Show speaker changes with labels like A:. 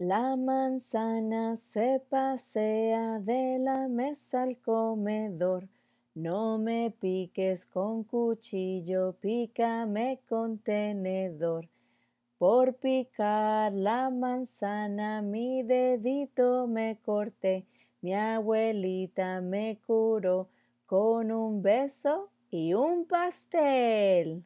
A: La manzana se pasea de la mesa al comedor. No me piques con cuchillo, pícame con tenedor. Por picar la manzana mi dedito me corté, mi abuelita me curó con un beso y un pastel.